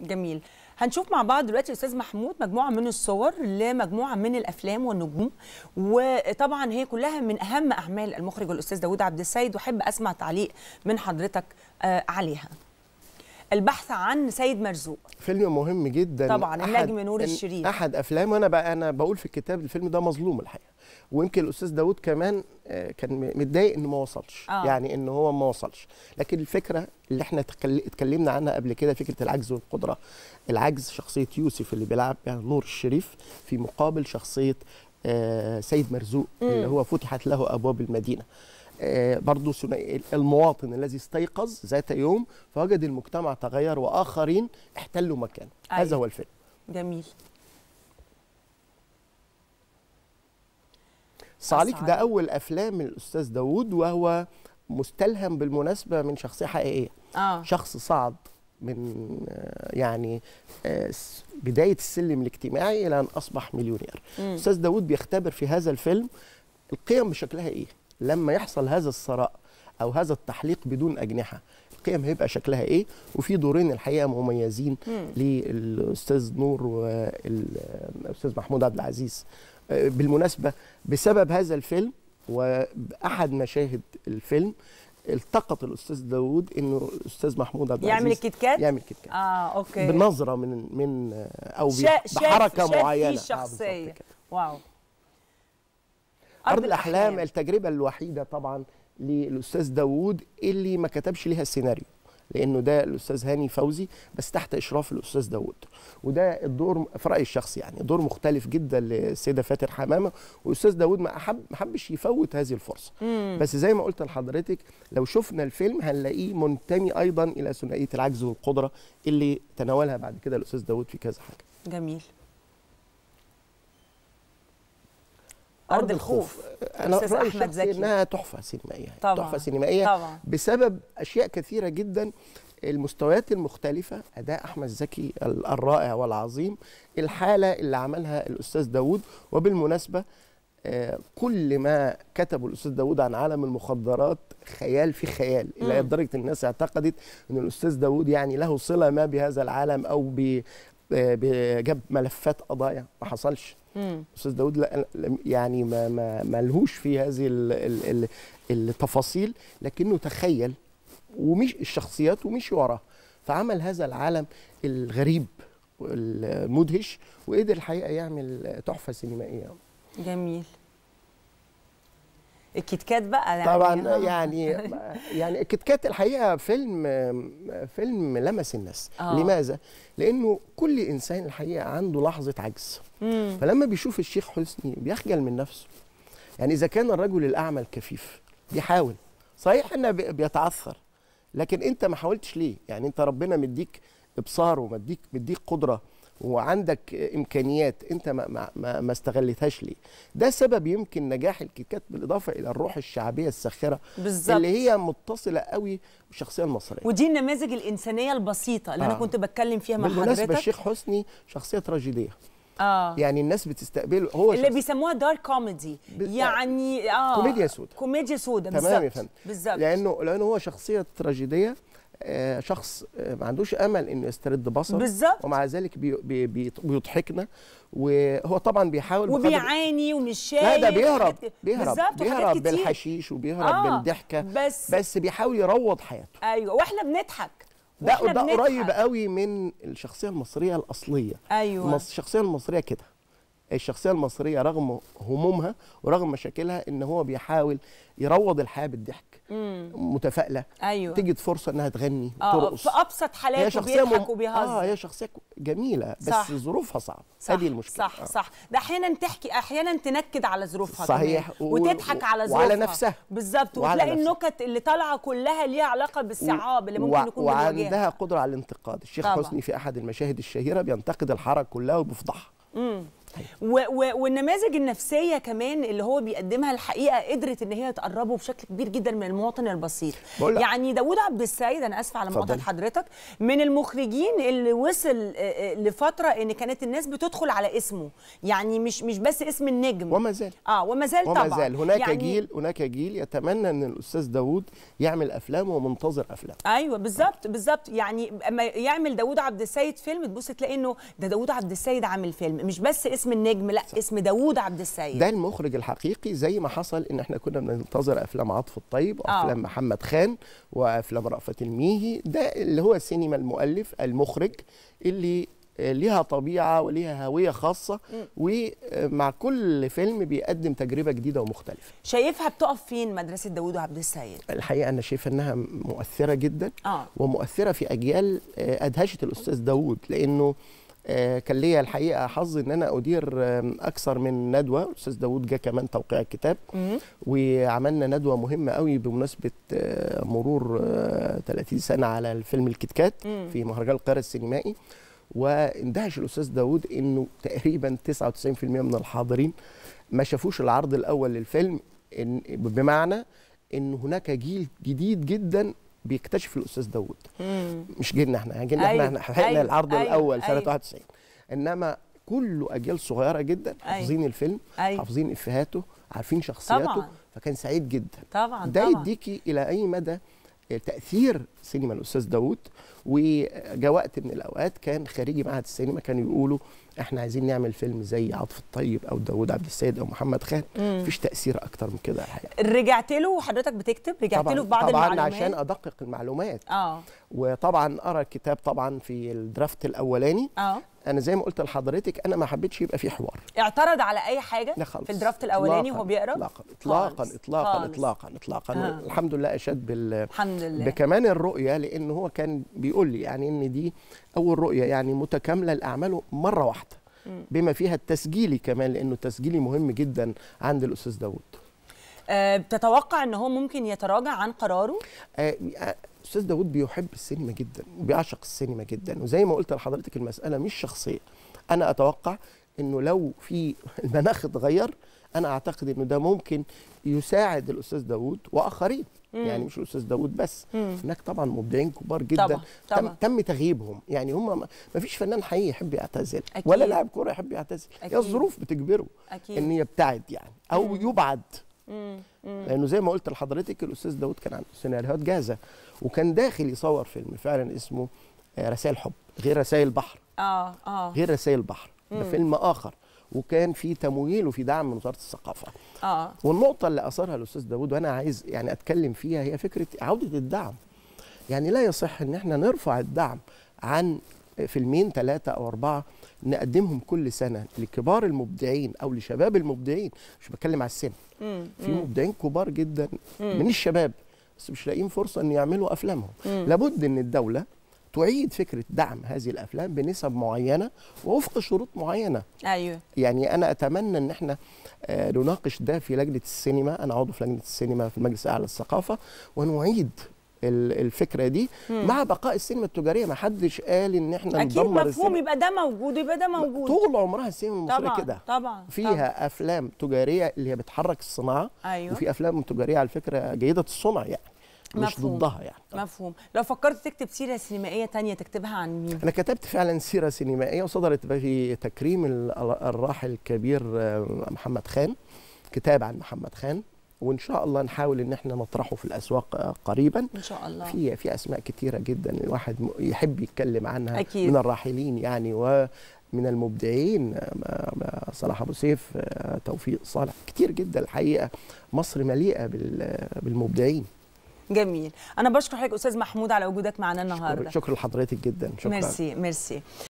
جميل هنشوف مع بعض دلوقتي استاذ محمود مجموعه من الصور لمجموعه من الافلام والنجوم وطبعا هي كلها من اهم اعمال المخرج الاستاذ داوود عبد السيد واحب اسمع تعليق من حضرتك آه، عليها البحث عن سيد مرزوق فيلم مهم جدا طبعا النجم نور الشريف احد افلام وانا بقى انا بقول في الكتاب الفيلم ده مظلوم الحقيقه ويمكن الاستاذ داوود كمان آه، كان متضايق انه ما وصلش آه. يعني ان هو ما وصلش لكن الفكره اللي احنا اتكلمنا عنها قبل كده فكره العجز والقدره العجز شخصيه يوسف اللي بيلعب يعني نور الشريف في مقابل شخصيه آه، سيد مرزوق م. اللي هو فتحت له ابواب المدينه آه، برضو المواطن الذي استيقظ ذات يوم فوجد المجتمع تغير وآخرين احتلوا مكانه أيه. هذا أيوة. هو الفيلم جميل صعليك ده أول أفلام الأستاذ داوود وهو مستلهم بالمناسبة من شخصية حقيقية آه. شخص صعد من آه، يعني آه، بداية السلم الاجتماعي إلى أن أصبح مليونير م. أستاذ داوود بيختبر في هذا الفيلم القيم بشكلها إيه لما يحصل هذا الثراء او هذا التحليق بدون اجنحه القيم هيبقى شكلها ايه وفي دورين الحقيقه مميزين للاستاذ نور والاستاذ محمود عبد العزيز آه، بالمناسبه بسبب هذا الفيلم واحد مشاهد الفيلم التقط الاستاذ داوود انه الاستاذ محمود عبد العزيز يعمل كات يعمل كتكات اه اوكي بنظره من من آه، او بحركه معينه فيه آه، شخصيه واو أرض الأحلام الأحلام. التجربة الوحيدة طبعا للأستاذ داوود اللي ما كتبش ليها السيناريو لأنه ده الأستاذ هاني فوزي بس تحت إشراف الأستاذ داوود وده الدور في رأيي الشخصي يعني دور مختلف جدا للسيدة فاتن حمامة والأستاذ داوود ما أحب ما حبش يفوت هذه الفرصة مم. بس زي ما قلت لحضرتك لو شفنا الفيلم هنلاقيه منتمي أيضا إلى ثنائية العجز والقدرة اللي تناولها بعد كده الأستاذ داوود في كذا حاجة جميل ارض الخوف انا رايي زكي انها تحفه سينمائيه طبعا. تحفه سينمائيه طبعا. بسبب اشياء كثيره جدا المستويات المختلفة أداء أحمد زكي الرائع والعظيم الحالة اللي عملها الأستاذ داود وبالمناسبة آه، كل ما كتبه الاستاذ داود عن عالم المخدرات خيال في خيال الى درجه الناس اعتقدت ان الاستاذ داود يعني له صله ما بهذا العالم او جاب ملفات قضايا ما حصلش استاذ داود لا يعني ما ما ملهوش في هذه التفاصيل لكنه تخيل ومش الشخصيات ومشي وراه فعمل هذا العالم الغريب المدهش وقدر الحقيقه يعمل تحفه سينمائيه جميل الكتكات بقى يعني طبعا آه. يعني يعني الكتكات الحقيقه فيلم فيلم لمس الناس أوه. لماذا لانه كل انسان الحقيقه عنده لحظه عجز مم. فلما بيشوف الشيخ حسني بيخجل من نفسه يعني اذا كان الرجل الاعمى الكفيف بيحاول صحيح انه بيتعثر لكن انت ما حاولتش ليه يعني انت ربنا مديك ابصار ومديك مديك قدره وعندك امكانيات انت ما, ما, ما, استغلتهاش ليه ده سبب يمكن نجاح الكيكات بالاضافه الى الروح الشعبيه الساخره اللي هي متصله قوي بالشخصيه المصريه ودي النماذج الانسانيه البسيطه اللي آه. انا كنت بتكلم فيها مع حضرتك بالنسبه الشيخ حسني شخصيه تراجيديه آه. يعني الناس بتستقبله هو اللي بيسموها دارك كوميدي يعني اه كوميديا سودا كوميديا سودا تمام يا فندم بالظبط لانه لانه هو شخصيه تراجيديه آه، شخص آه، ما عندوش امل انه يسترد بصر بالظبط ومع ذلك بي بي بيضحكنا وهو طبعا بيحاول وبيعاني ومش شايف لا ده بيهرب بيهرب بيهرب بالحشيش وبيهرب آه بالضحكه بس بس بيحاول يروض حياته ايوه واحنا بنضحك ده ده قريب قوي من الشخصيه المصريه الاصليه ايوه الشخصيه المصريه كده الشخصيه المصريه رغم همومها ورغم مشاكلها ان هو بيحاول يروض الحياه بالضحك مم. متفائله أيوة. تجد فرصه انها تغني وترقص آه، في ابسط حالاته بيضحك وبيهزر اه هي شخصيه جميله بس صح. ظروفها صعبه هذه المشكله صح آه. صح ده احيانا تحكي احيانا تنكد على ظروفها صحيح و... وتضحك على ظروفها وعلى نفسها بالظبط وتلاقي النكت اللي طالعه كلها ليها علاقه بالصعاب اللي ممكن يكون و... وعندها قدره على الانتقاد الشيخ طبعا. حسني في احد المشاهد الشهيره بينتقد الحاره كلها وبيفضحها والنماذج النفسيه كمان اللي هو بيقدمها الحقيقه قدرت ان هي تقربه بشكل كبير جدا من المواطن البسيط يعني داوود عبد السيد انا اسفه على مقاطعه حضرتك من المخرجين اللي وصل لفتره ان كانت الناس بتدخل على اسمه يعني مش مش بس اسم النجم وما زال اه وما زال وما طبعا زال. هناك يعني جيل هناك جيل يتمنى ان الاستاذ داوود يعمل افلام ومنتظر افلام ايوه بالظبط بالظبط يعني اما يعمل داوود عبد السيد فيلم تبص تلاقي انه ده داوود عبد السيد عامل فيلم مش بس اسم النجم لا اسم داوود عبد السيد ده المخرج الحقيقي زي ما حصل ان احنا كنا بننتظر افلام عاطف الطيب وافلام آه. محمد خان وافلام رأفت الميهي ده اللي هو السينما المؤلف المخرج اللي ليها طبيعه وليها هويه خاصه ومع كل فيلم بيقدم تجربه جديده ومختلفه. شايفها بتقف فين مدرسه داوود وعبد السيد؟ الحقيقه انا شايف انها مؤثره جدا آه. ومؤثره في اجيال آه، ادهشت الاستاذ داوود لانه آه، كان ليا الحقيقه حظ ان انا ادير اكثر من ندوه الاستاذ داوود جه كمان توقيع الكتاب وعملنا ندوه مهمه قوي بمناسبه آه، مرور 30 آه، سنه على الفيلم الكتكات في مهرجان القاهره السينمائي واندهش الاستاذ داوود انه تقريبا 99% من الحاضرين ما شافوش العرض الاول للفيلم إن بمعنى ان هناك جيل جديد جدا بيكتشف الاستاذ داوود مش جيلنا احنا جيلنا أيوه. احنا حققنا أيوه. العرض أيوه. الاول أيوه. سنه أيوه. 91 انما كله اجيال صغيره جدا أيوه. حافظين الفيلم أيوه. حافظين افهاته عارفين شخصياته طبعا. فكان سعيد جدا طبعا ده يديكي الى اي مدى آه، تاثير سينما الاستاذ داوود وجاء وقت من الاوقات كان خريجي معهد السينما كانوا يقولوا احنا عايزين نعمل فيلم زي عاطف الطيب او داوود عبد السيد او محمد خان مفيش تاثير اكتر من كده الحقيقه رجعت له وحضرتك بتكتب رجعت له في بعض طبعا المعلومات طبعا عشان ادقق المعلومات اه وطبعا قرا الكتاب طبعا في الدرافت الاولاني اه انا زي ما قلت لحضرتك انا ما حبيتش يبقى في حوار اعترض على اي حاجه لا خالص. في الدرافت الاولاني وهو بيقرا اطلاقا اطلاقا اطلاقا اطلاقا اطلاقا آه. الحمد لله اشاد بال الحمد لله بكمان الرؤيه لان هو كان بيقول لي يعني ان دي اول رؤيه يعني متكامله لاعماله مره واحده بما فيها التسجيلي كمان لانه التسجيلي مهم جدا عند الاستاذ داوود آه، تتوقع ان هو ممكن يتراجع عن قراره آه، آه، استاذ داوود بيحب السينما جدا وبيعشق السينما جدا وزي ما قلت لحضرتك المساله مش شخصيه انا اتوقع انه لو في المناخ اتغير انا اعتقد ان ده ممكن يساعد الاستاذ داوود واخرين مم. يعني مش الاستاذ داوود بس مم. هناك طبعا مبدعين كبار جدا طبعا. طبعا. تم, تم تغييبهم يعني هم ما فيش فنان حقيقي يحب يعتزل أكيد. ولا لاعب كوره يحب يعتزل يا الظروف بتجبره أكيد. ان يبتعد يعني او مم. يبعد مم. مم. لانه زي ما قلت لحضرتك الاستاذ داوود كان عنده سيناريوهات جاهزه وكان داخل يصور فيلم فعلا اسمه آه، رسائل حب غير رسائل بحر اه اه غير رسائل بحر ده فيلم اخر وكان في تمويل وفي دعم من وزاره الثقافه. اه والنقطه اللي اثرها الاستاذ داوود وانا عايز يعني اتكلم فيها هي فكره عوده الدعم. يعني لا يصح ان احنا نرفع الدعم عن فيلمين ثلاثة أو أربعة نقدمهم كل سنة لكبار المبدعين أو لشباب المبدعين مش بتكلم على السن في مبدعين كبار جدا مم. من الشباب بس مش لاقيين فرصة أن يعملوا أفلامهم مم. لابد أن الدولة تعيد فكره دعم هذه الافلام بنسب معينه ووفق شروط معينه ايوه يعني انا اتمنى ان احنا آه، نناقش ده في لجنه السينما انا عضو في لجنه السينما في المجلس الاعلى للثقافه ونعيد الفكره دي مم. مع بقاء السينما التجاريه ما حدش قال ان احنا اكيد مفهوم السينما. يبقى ده موجود يبقى ده موجود طول عمرها السينما المصريه كده طبعا فيها طبعا. افلام تجاريه اللي هي بتحرك الصناعه أيوه. وفي افلام تجاريه على فكره جيده الصنع يعني مش مفهوم. ضدها يعني مفهوم لو فكرت تكتب سيره سينمائيه تانية تكتبها عن مين انا كتبت فعلا سيره سينمائيه وصدرت في تكريم الراحل الكبير آه، محمد خان كتاب عن محمد خان وان شاء الله نحاول ان احنا نطرحه في الاسواق آه، قريبا ان شاء الله في في اسماء كثيره جدا الواحد يحب يتكلم عنها أكيد. من الراحلين يعني و من المبدعين آه، صلاح ابو سيف توفيق صالح كتير جدا الحقيقه مصر مليئه بالمبدعين جميل انا بشكر حضرتك استاذ محمود على وجودك معنا النهارده شكرا لحضرتك جدا شكرا ميرسي ميرسي